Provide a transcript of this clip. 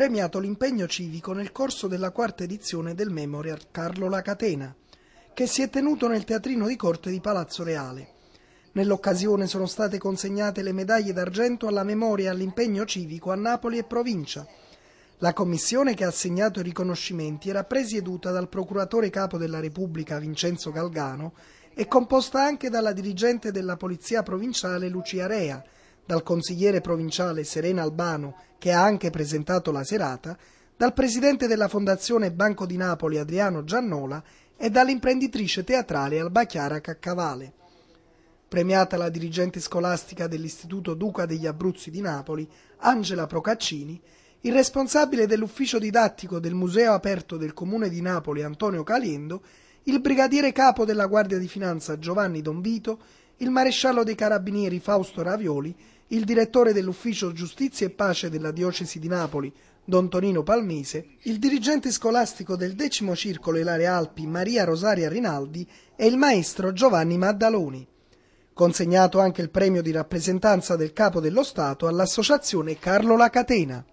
premiato l'impegno civico nel corso della quarta edizione del Memorial Carlo La Catena, che si è tenuto nel teatrino di corte di Palazzo Reale. Nell'occasione sono state consegnate le medaglie d'argento alla memoria e all'impegno civico a Napoli e provincia. La commissione che ha assegnato i riconoscimenti era presieduta dal procuratore capo della Repubblica Vincenzo Galgano e composta anche dalla dirigente della Polizia Provinciale Lucia Rea, dal consigliere provinciale Serena Albano, che ha anche presentato la serata, dal presidente della Fondazione Banco di Napoli Adriano Giannola e dall'imprenditrice teatrale Albachiara Caccavale. Premiata la dirigente scolastica dell'Istituto Duca degli Abruzzi di Napoli, Angela Procaccini, il responsabile dell'ufficio didattico del Museo Aperto del Comune di Napoli Antonio Caliendo, il brigadiere capo della Guardia di Finanza Giovanni Donvito, il maresciallo dei Carabinieri Fausto Ravioli il direttore dell'Ufficio Giustizia e Pace della Diocesi di Napoli, Don Tonino Palmese, il dirigente scolastico del decimo circolo e l'area Alpi, Maria Rosaria Rinaldi, e il maestro Giovanni Maddaloni. Consegnato anche il premio di rappresentanza del Capo dello Stato all'Associazione Carlo La Catena.